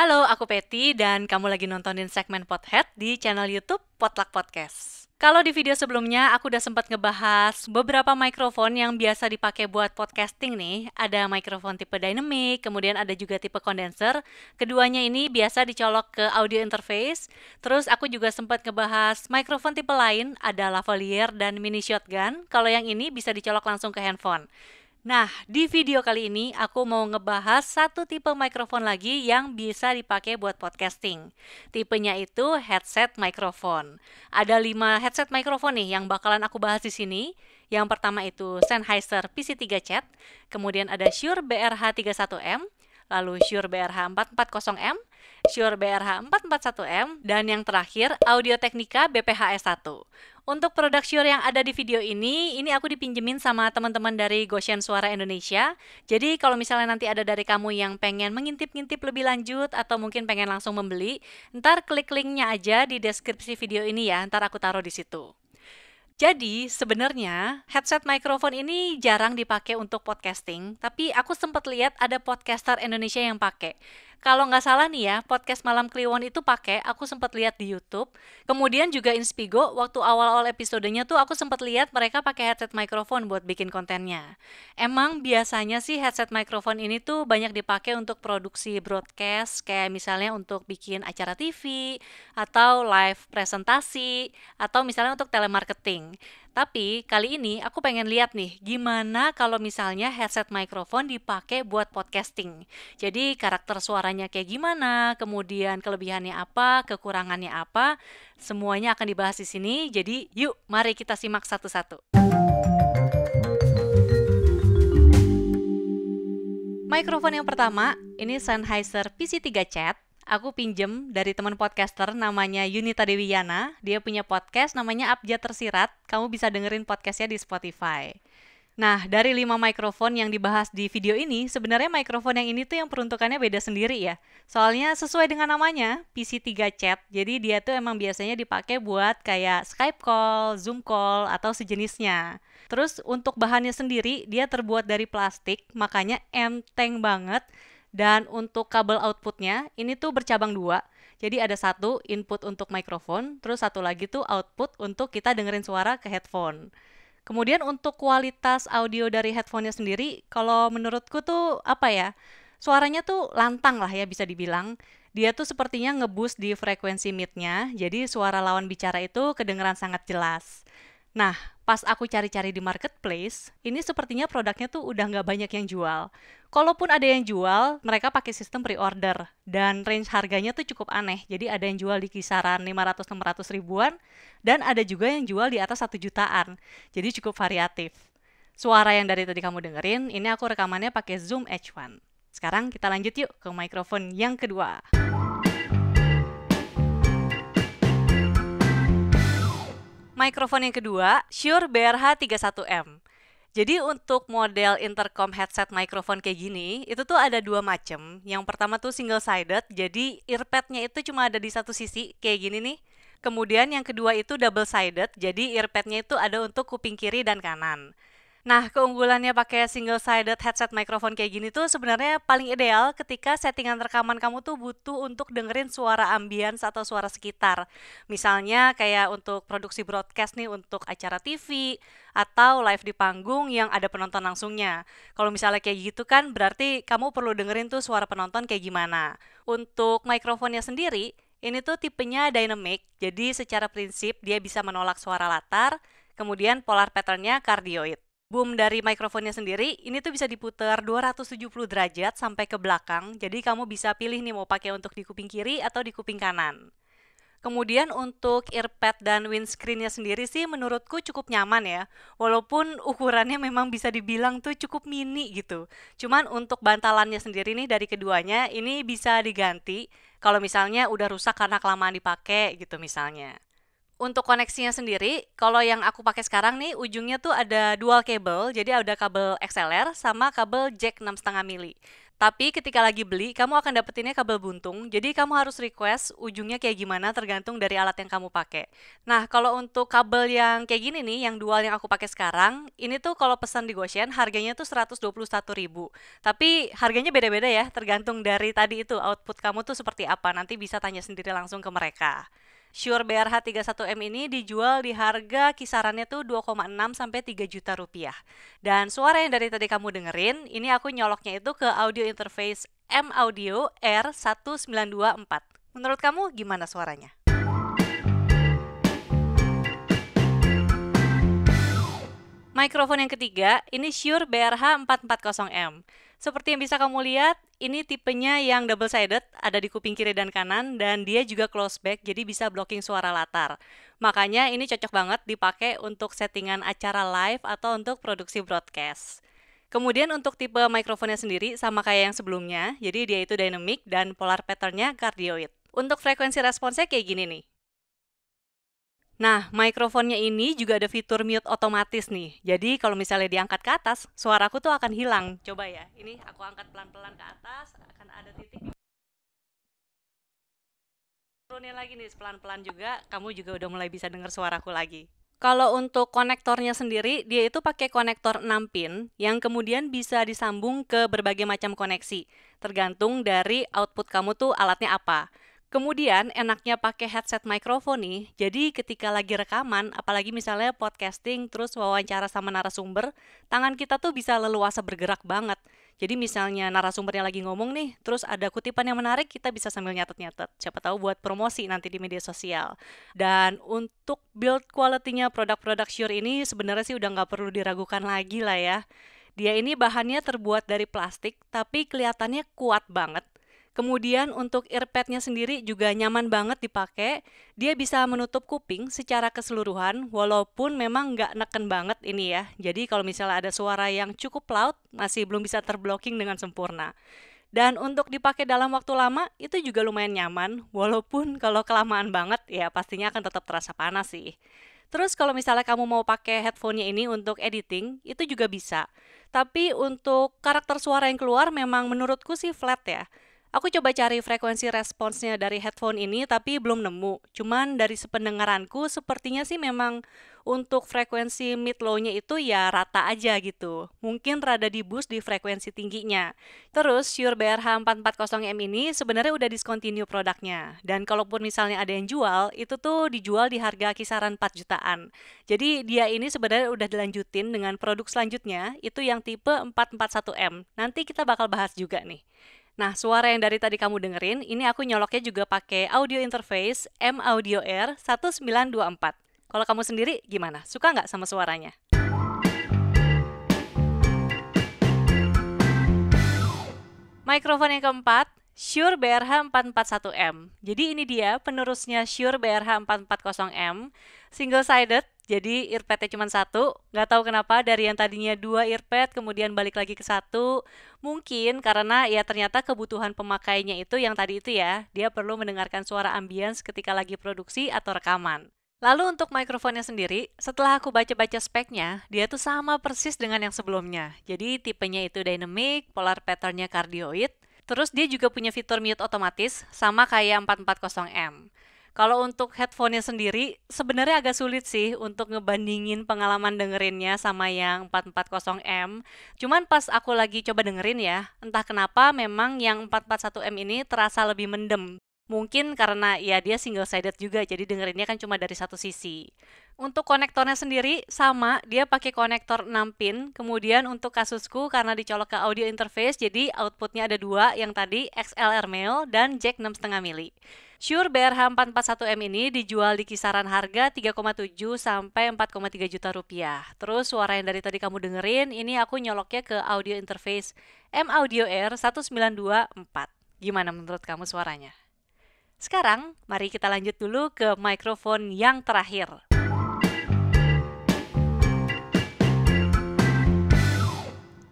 Halo, aku Peti dan kamu lagi nontonin segmen Pothead di channel YouTube Potluck Podcast. Kalau di video sebelumnya aku udah sempat ngebahas beberapa mikrofon yang biasa dipakai buat podcasting nih. Ada mikrofon tipe dynamic, kemudian ada juga tipe condenser. Keduanya ini biasa dicolok ke audio interface. Terus aku juga sempat ngebahas mikrofon tipe lain, ada lavalier dan mini shotgun. Kalau yang ini bisa dicolok langsung ke handphone. Nah, di video kali ini aku mau ngebahas satu tipe mikrofon lagi yang bisa dipakai buat podcasting. Tipenya itu headset mikrofon. Ada lima headset mikrofon nih yang bakalan aku bahas di sini. Yang pertama itu Sennheiser PC3 Chat, kemudian ada Shure BRH31M, lalu Shure BRH440M, Shure BRH441M, dan yang terakhir Audio Technica BPHS1. Untuk produk Sure yang ada di video ini, ini aku dipinjemin sama teman-teman dari Goshen Suara Indonesia. Jadi kalau misalnya nanti ada dari kamu yang pengen mengintip-ngintip lebih lanjut atau mungkin pengen langsung membeli, ntar klik linknya aja di deskripsi video ini ya, ntar aku taruh di situ. Jadi sebenarnya headset mikrofon ini jarang dipakai untuk podcasting, tapi aku sempat lihat ada podcaster Indonesia yang pakai. Kalau nggak salah nih ya, podcast Malam Kliwon itu pakai, aku sempat lihat di YouTube. Kemudian juga Inspigo, waktu awal-awal episodenya tuh aku sempat lihat mereka pakai headset microphone buat bikin kontennya. Emang biasanya sih headset microphone ini tuh banyak dipakai untuk produksi broadcast, kayak misalnya untuk bikin acara TV, atau live presentasi, atau misalnya untuk telemarketing. Tapi kali ini aku pengen lihat nih gimana kalau misalnya headset mikrofon dipakai buat podcasting. Jadi karakter suaranya kayak gimana, kemudian kelebihannya apa, kekurangannya apa, semuanya akan dibahas di sini. Jadi yuk mari kita simak satu-satu. Mikrofon yang pertama ini Sennheiser PC3 Chat aku pinjem dari teman podcaster namanya Yunita Dewiana. Dia punya podcast namanya Abja Tersirat. Kamu bisa dengerin podcastnya di Spotify. Nah, dari lima mikrofon yang dibahas di video ini, sebenarnya mikrofon yang ini tuh yang peruntukannya beda sendiri ya. Soalnya sesuai dengan namanya, PC3 Chat, jadi dia tuh emang biasanya dipakai buat kayak Skype call, Zoom call, atau sejenisnya. Terus untuk bahannya sendiri, dia terbuat dari plastik, makanya enteng banget, dan untuk kabel outputnya, ini tuh bercabang dua. Jadi ada satu input untuk mikrofon, terus satu lagi tuh output untuk kita dengerin suara ke headphone. Kemudian untuk kualitas audio dari headphone sendiri, kalau menurutku tuh apa ya, suaranya tuh lantang lah ya bisa dibilang. Dia tuh sepertinya ngebus di frekuensi mid-nya, jadi suara lawan bicara itu kedengeran sangat jelas. Nah, pas aku cari-cari di marketplace, ini sepertinya produknya tuh udah nggak banyak yang jual. Kalaupun ada yang jual, mereka pakai sistem pre-order dan range harganya tuh cukup aneh. Jadi ada yang jual di kisaran 500-600 ribuan dan ada juga yang jual di atas 1 jutaan. Jadi cukup variatif. Suara yang dari tadi kamu dengerin, ini aku rekamannya pakai Zoom H1. Sekarang kita lanjut yuk ke mikrofon yang kedua. Mikrofon yang kedua, Shure BRH31M. Jadi untuk model intercom headset mikrofon kayak gini, itu tuh ada dua macam. Yang pertama tuh single sided, jadi earpadnya itu cuma ada di satu sisi kayak gini nih. Kemudian yang kedua itu double sided, jadi earpadnya itu ada untuk kuping kiri dan kanan. Nah, keunggulannya pakai single sided headset microphone kayak gini tuh sebenarnya paling ideal ketika settingan rekaman kamu tuh butuh untuk dengerin suara ambience atau suara sekitar. Misalnya kayak untuk produksi broadcast nih untuk acara TV atau live di panggung yang ada penonton langsungnya. Kalau misalnya kayak gitu kan berarti kamu perlu dengerin tuh suara penonton kayak gimana. Untuk mikrofonnya sendiri, ini tuh tipenya dynamic, jadi secara prinsip dia bisa menolak suara latar, kemudian polar patternnya kardioid boom dari mikrofonnya sendiri, ini tuh bisa diputar 270 derajat sampai ke belakang. Jadi kamu bisa pilih nih mau pakai untuk di kuping kiri atau di kuping kanan. Kemudian untuk earpad dan windscreennya sendiri sih menurutku cukup nyaman ya. Walaupun ukurannya memang bisa dibilang tuh cukup mini gitu. Cuman untuk bantalannya sendiri nih dari keduanya ini bisa diganti kalau misalnya udah rusak karena kelamaan dipakai gitu misalnya untuk koneksinya sendiri, kalau yang aku pakai sekarang nih ujungnya tuh ada dual cable, jadi ada kabel XLR sama kabel jack 6,5 mili. Tapi ketika lagi beli, kamu akan dapetinnya kabel buntung, jadi kamu harus request ujungnya kayak gimana tergantung dari alat yang kamu pakai. Nah, kalau untuk kabel yang kayak gini nih, yang dual yang aku pakai sekarang, ini tuh kalau pesan di Goshen harganya tuh ribu. Tapi harganya beda-beda ya, tergantung dari tadi itu output kamu tuh seperti apa. Nanti bisa tanya sendiri langsung ke mereka. Shure BRH31M ini dijual di harga kisarannya tuh 2,6 sampai 3 juta rupiah. Dan suara yang dari tadi kamu dengerin, ini aku nyoloknya itu ke audio interface M Audio R1924. Menurut kamu gimana suaranya? Mikrofon yang ketiga, ini Shure BRH440M. Seperti yang bisa kamu lihat, ini tipenya yang double sided, ada di kuping kiri dan kanan, dan dia juga close back, jadi bisa blocking suara latar. Makanya ini cocok banget dipakai untuk settingan acara live atau untuk produksi broadcast. Kemudian untuk tipe mikrofonnya sendiri sama kayak yang sebelumnya, jadi dia itu dynamic dan polar patternnya cardioid. Untuk frekuensi responsnya kayak gini nih. Nah, mikrofonnya ini juga ada fitur mute otomatis nih. Jadi kalau misalnya diangkat ke atas, suaraku tuh akan hilang. Coba ya, ini aku angkat pelan-pelan ke atas, akan ada titik. Turunin lagi nih, pelan-pelan juga, kamu juga udah mulai bisa dengar suaraku lagi. Kalau untuk konektornya sendiri, dia itu pakai konektor 6 pin yang kemudian bisa disambung ke berbagai macam koneksi, tergantung dari output kamu tuh alatnya apa. Kemudian enaknya pakai headset mikrofon nih, jadi ketika lagi rekaman, apalagi misalnya podcasting terus wawancara sama narasumber, tangan kita tuh bisa leluasa bergerak banget. Jadi misalnya narasumbernya lagi ngomong nih, terus ada kutipan yang menarik, kita bisa sambil nyatet-nyatet. Siapa tahu buat promosi nanti di media sosial. Dan untuk build quality-nya produk-produk Sure ini sebenarnya sih udah nggak perlu diragukan lagi lah ya. Dia ini bahannya terbuat dari plastik, tapi kelihatannya kuat banget Kemudian untuk earpadnya sendiri juga nyaman banget dipakai. Dia bisa menutup kuping secara keseluruhan walaupun memang nggak neken banget ini ya. Jadi kalau misalnya ada suara yang cukup loud masih belum bisa terblocking dengan sempurna. Dan untuk dipakai dalam waktu lama itu juga lumayan nyaman walaupun kalau kelamaan banget ya pastinya akan tetap terasa panas sih. Terus kalau misalnya kamu mau pakai headphone ini untuk editing, itu juga bisa. Tapi untuk karakter suara yang keluar memang menurutku sih flat ya Aku coba cari frekuensi responsnya dari headphone ini tapi belum nemu. Cuman dari sependengaranku sepertinya sih memang untuk frekuensi mid low-nya itu ya rata aja gitu. Mungkin rada di boost di frekuensi tingginya. Terus Shure BRH 440M ini sebenarnya udah discontinue produknya. Dan kalaupun misalnya ada yang jual, itu tuh dijual di harga kisaran 4 jutaan. Jadi dia ini sebenarnya udah dilanjutin dengan produk selanjutnya, itu yang tipe 441M. Nanti kita bakal bahas juga nih. Nah, suara yang dari tadi kamu dengerin, ini aku nyoloknya juga pakai audio interface M Audio Air 1924. Kalau kamu sendiri gimana? Suka nggak sama suaranya? Mikrofon yang keempat, Shure BRH 441M. Jadi ini dia penerusnya Shure BRH 440M, single sided jadi earpadnya cuma satu, nggak tahu kenapa dari yang tadinya dua earpad kemudian balik lagi ke satu. Mungkin karena ya ternyata kebutuhan pemakainya itu yang tadi itu ya, dia perlu mendengarkan suara ambience ketika lagi produksi atau rekaman. Lalu untuk mikrofonnya sendiri, setelah aku baca-baca speknya, dia tuh sama persis dengan yang sebelumnya. Jadi tipenya itu dynamic, polar patternnya cardioid, terus dia juga punya fitur mute otomatis, sama kayak 440M. Kalau untuk headphone-nya sendiri sebenarnya agak sulit sih untuk ngebandingin pengalaman dengerinnya sama yang 440M. Cuman pas aku lagi coba dengerin ya, entah kenapa memang yang 441M ini terasa lebih mendem. Mungkin karena ya dia single sided juga, jadi dengerinnya kan cuma dari satu sisi. Untuk konektornya sendiri sama, dia pakai konektor 6 pin. Kemudian untuk kasusku karena dicolok ke audio interface, jadi outputnya ada dua, yang tadi XLR male dan jack 6,5 mili. Shure BRH441M ini dijual di kisaran harga 3,7 sampai 4,3 juta rupiah. Terus suara yang dari tadi kamu dengerin, ini aku nyoloknya ke audio interface M Audio Air 1924. Gimana menurut kamu suaranya? Sekarang, mari kita lanjut dulu ke mikrofon yang terakhir.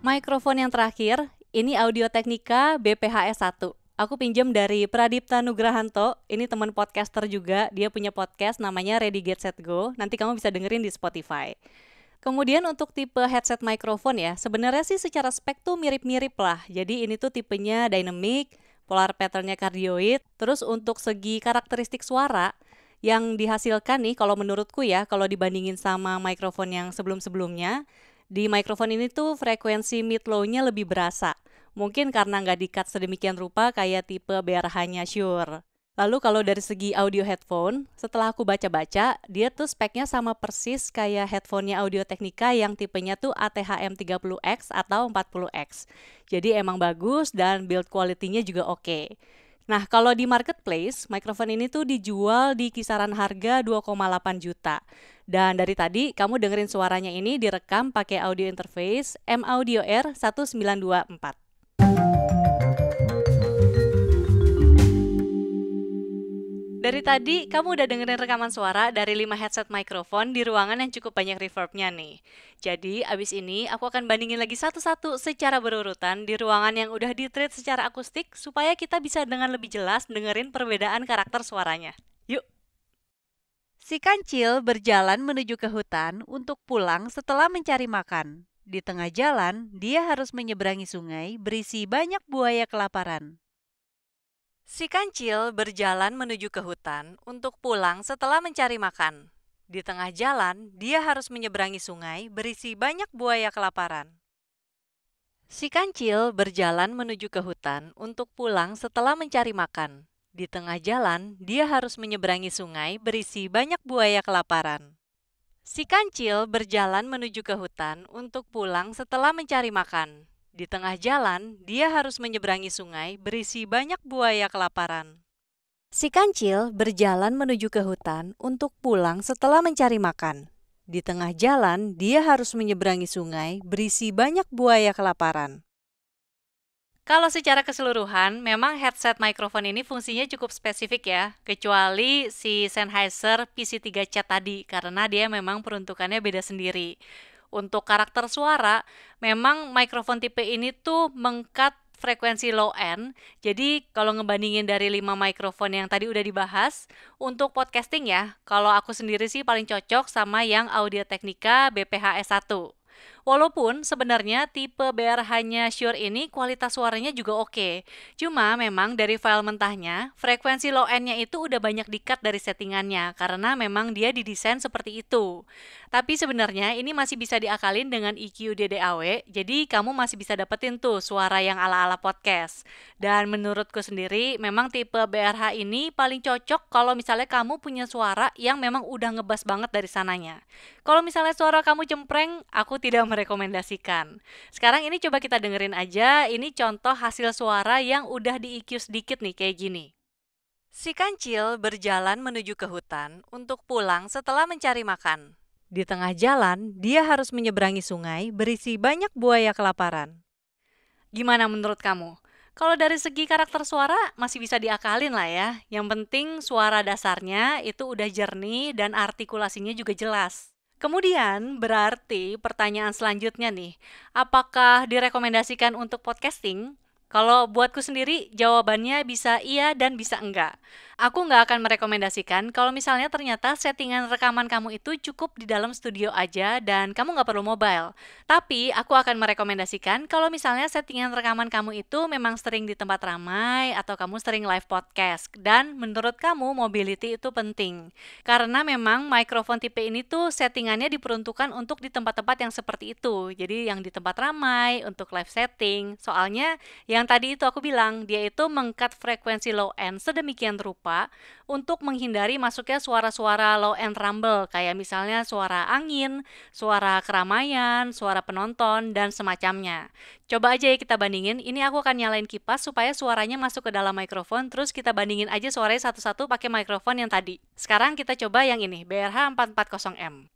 Mikrofon yang terakhir, ini Audio Teknika BPHS 1 aku pinjam dari Pradipta Nugrahanto. Ini teman podcaster juga. Dia punya podcast namanya Ready Get Set Go. Nanti kamu bisa dengerin di Spotify. Kemudian untuk tipe headset mikrofon ya, sebenarnya sih secara spek tuh mirip-mirip lah. Jadi ini tuh tipenya dynamic, polar patternnya kardioid. Terus untuk segi karakteristik suara yang dihasilkan nih kalau menurutku ya kalau dibandingin sama mikrofon yang sebelum-sebelumnya di mikrofon ini tuh frekuensi mid low-nya lebih berasa. Mungkin karena nggak dikat sedemikian rupa kayak tipe BRH-nya Shure. Lalu kalau dari segi audio headphone, setelah aku baca-baca, dia tuh speknya sama persis kayak headphonenya Audio Technica yang tipenya tuh ATHM 30X atau 40X. Jadi emang bagus dan build quality-nya juga oke. Okay. Nah, kalau di marketplace, microphone ini tuh dijual di kisaran harga 2,8 juta. Dan dari tadi, kamu dengerin suaranya ini direkam pakai audio interface M-Audio R1924. Dari tadi kamu udah dengerin rekaman suara dari 5 headset mikrofon di ruangan yang cukup banyak reverbnya nih. Jadi abis ini aku akan bandingin lagi satu-satu secara berurutan di ruangan yang udah di ditreat secara akustik supaya kita bisa dengan lebih jelas dengerin perbedaan karakter suaranya. Yuk! Si kancil berjalan menuju ke hutan untuk pulang setelah mencari makan. Di tengah jalan, dia harus menyeberangi sungai berisi banyak buaya kelaparan. Si kancil berjalan menuju ke hutan untuk pulang setelah mencari makan. Di tengah jalan, dia harus menyeberangi sungai berisi banyak buaya kelaparan. Si kancil berjalan menuju ke hutan untuk pulang setelah mencari makan. Di tengah jalan, dia harus menyeberangi sungai berisi banyak buaya kelaparan. Si kancil berjalan menuju ke hutan untuk pulang setelah mencari makan. Di tengah jalan, dia harus menyeberangi sungai berisi banyak buaya kelaparan. Si kancil berjalan menuju ke hutan untuk pulang setelah mencari makan. Di tengah jalan, dia harus menyeberangi sungai berisi banyak buaya kelaparan. Kalau secara keseluruhan, memang headset mikrofon ini fungsinya cukup spesifik ya, kecuali si Sennheiser PC3C tadi, karena dia memang peruntukannya beda sendiri untuk karakter suara, memang mikrofon tipe ini tuh mengkat frekuensi low end. Jadi kalau ngebandingin dari lima mikrofon yang tadi udah dibahas, untuk podcasting ya, kalau aku sendiri sih paling cocok sama yang Audio Technica BPHS 1. Walaupun sebenarnya tipe brh nya Shure ini kualitas suaranya juga oke. Cuma memang dari file mentahnya, frekuensi low end-nya itu udah banyak di-cut dari settingannya karena memang dia didesain seperti itu. Tapi sebenarnya ini masih bisa diakalin dengan EQ DDAW, jadi kamu masih bisa dapetin tuh suara yang ala-ala podcast. Dan menurutku sendiri, memang tipe BRH ini paling cocok kalau misalnya kamu punya suara yang memang udah ngebas banget dari sananya. Kalau misalnya suara kamu cempreng, aku tidak merekomendasikan. Sekarang ini coba kita dengerin aja, ini contoh hasil suara yang udah di-EQ sedikit nih kayak gini. Si kancil berjalan menuju ke hutan untuk pulang setelah mencari makan. Di tengah jalan, dia harus menyeberangi sungai berisi banyak buaya kelaparan. Gimana menurut kamu? Kalau dari segi karakter suara masih bisa diakalin lah ya. Yang penting suara dasarnya itu udah jernih dan artikulasinya juga jelas. Kemudian berarti pertanyaan selanjutnya nih, apakah direkomendasikan untuk podcasting? Kalau buatku sendiri jawabannya bisa iya dan bisa enggak. Aku nggak akan merekomendasikan kalau misalnya ternyata settingan rekaman kamu itu cukup di dalam studio aja dan kamu nggak perlu mobile. Tapi aku akan merekomendasikan kalau misalnya settingan rekaman kamu itu memang sering di tempat ramai atau kamu sering live podcast. Dan menurut kamu mobility itu penting. Karena memang mikrofon tipe ini tuh settingannya diperuntukkan untuk di tempat-tempat yang seperti itu. Jadi yang di tempat ramai, untuk live setting. Soalnya yang tadi itu aku bilang, dia itu mengkat frekuensi low end sedemikian rupa untuk menghindari masuknya suara-suara low and rumble kayak misalnya suara angin, suara keramaian, suara penonton dan semacamnya. Coba aja ya kita bandingin, ini aku akan nyalain kipas supaya suaranya masuk ke dalam mikrofon terus kita bandingin aja suaranya satu-satu pakai mikrofon yang tadi. Sekarang kita coba yang ini, BRH 440M.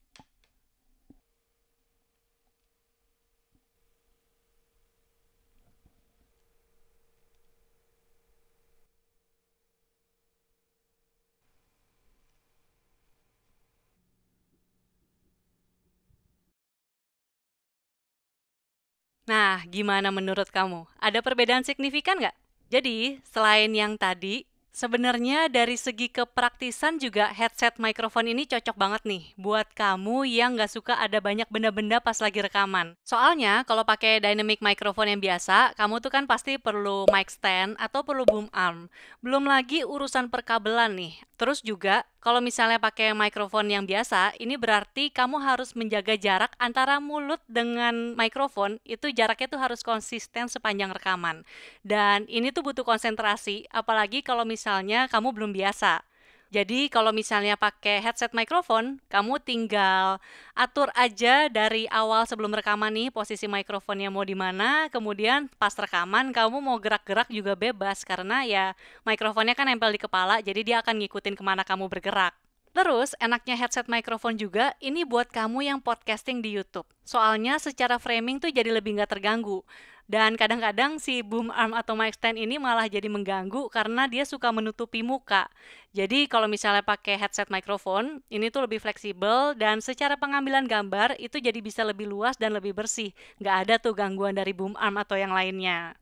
Nah, gimana menurut kamu? Ada perbedaan signifikan nggak? Jadi, selain yang tadi, Sebenarnya dari segi kepraktisan juga headset mikrofon ini cocok banget nih buat kamu yang nggak suka ada banyak benda-benda pas lagi rekaman. Soalnya kalau pakai dynamic microphone yang biasa, kamu tuh kan pasti perlu mic stand atau perlu boom arm. Belum lagi urusan perkabelan nih. Terus juga kalau misalnya pakai mikrofon yang biasa, ini berarti kamu harus menjaga jarak antara mulut dengan mikrofon, itu jaraknya tuh harus konsisten sepanjang rekaman. Dan ini tuh butuh konsentrasi, apalagi kalau misalnya misalnya kamu belum biasa. Jadi kalau misalnya pakai headset mikrofon, kamu tinggal atur aja dari awal sebelum rekaman nih posisi mikrofonnya mau di mana, kemudian pas rekaman kamu mau gerak-gerak juga bebas karena ya mikrofonnya kan nempel di kepala, jadi dia akan ngikutin kemana kamu bergerak. Terus, enaknya headset mikrofon juga, ini buat kamu yang podcasting di YouTube. Soalnya secara framing tuh jadi lebih nggak terganggu. Dan kadang-kadang si boom arm atau mic stand ini malah jadi mengganggu karena dia suka menutupi muka. Jadi kalau misalnya pakai headset mikrofon, ini tuh lebih fleksibel dan secara pengambilan gambar itu jadi bisa lebih luas dan lebih bersih. Nggak ada tuh gangguan dari boom arm atau yang lainnya.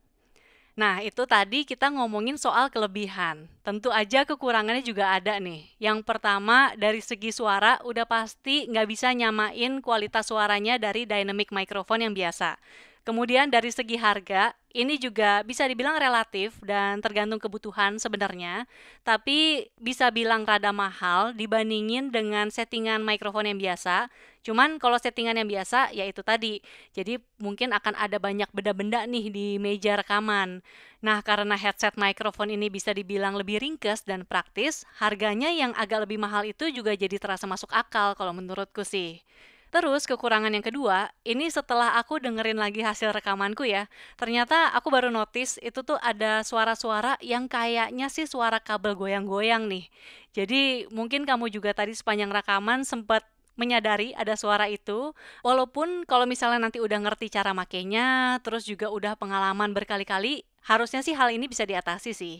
Nah, itu tadi kita ngomongin soal kelebihan. Tentu aja kekurangannya juga ada nih. Yang pertama, dari segi suara, udah pasti nggak bisa nyamain kualitas suaranya dari dynamic microphone yang biasa. Kemudian dari segi harga, ini juga bisa dibilang relatif dan tergantung kebutuhan sebenarnya, tapi bisa bilang rada mahal dibandingin dengan settingan microphone yang biasa Cuman kalau settingan yang biasa yaitu tadi. Jadi mungkin akan ada banyak benda-benda nih di meja rekaman. Nah, karena headset mikrofon ini bisa dibilang lebih ringkes dan praktis, harganya yang agak lebih mahal itu juga jadi terasa masuk akal kalau menurutku sih. Terus kekurangan yang kedua, ini setelah aku dengerin lagi hasil rekamanku ya, ternyata aku baru notice itu tuh ada suara-suara yang kayaknya sih suara kabel goyang-goyang nih. Jadi mungkin kamu juga tadi sepanjang rekaman sempat menyadari ada suara itu walaupun kalau misalnya nanti udah ngerti cara makainya terus juga udah pengalaman berkali-kali harusnya sih hal ini bisa diatasi sih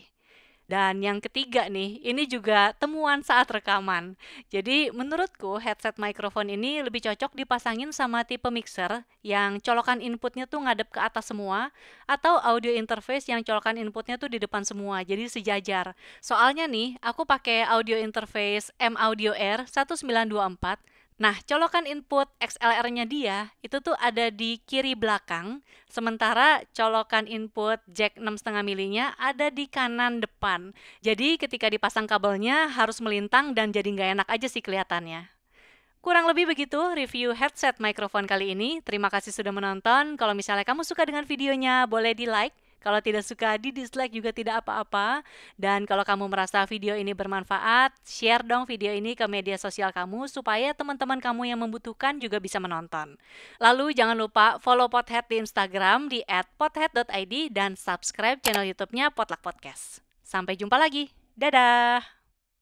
dan yang ketiga nih, ini juga temuan saat rekaman. Jadi menurutku headset mikrofon ini lebih cocok dipasangin sama tipe mixer yang colokan inputnya tuh ngadep ke atas semua atau audio interface yang colokan inputnya tuh di depan semua, jadi sejajar. Soalnya nih, aku pakai audio interface M Audio Air 1924 Nah, colokan input XLR-nya dia itu tuh ada di kiri belakang, sementara colokan input jack 6,5 mm-nya ada di kanan depan. Jadi ketika dipasang kabelnya harus melintang dan jadi nggak enak aja sih kelihatannya. Kurang lebih begitu review headset microphone kali ini. Terima kasih sudah menonton. Kalau misalnya kamu suka dengan videonya, boleh di like kalau tidak suka di dislike juga tidak apa-apa. Dan kalau kamu merasa video ini bermanfaat, share dong video ini ke media sosial kamu supaya teman-teman kamu yang membutuhkan juga bisa menonton. Lalu jangan lupa follow Pothead di Instagram di @pothead.id dan subscribe channel YouTube-nya Potluck Podcast. Sampai jumpa lagi. Dadah.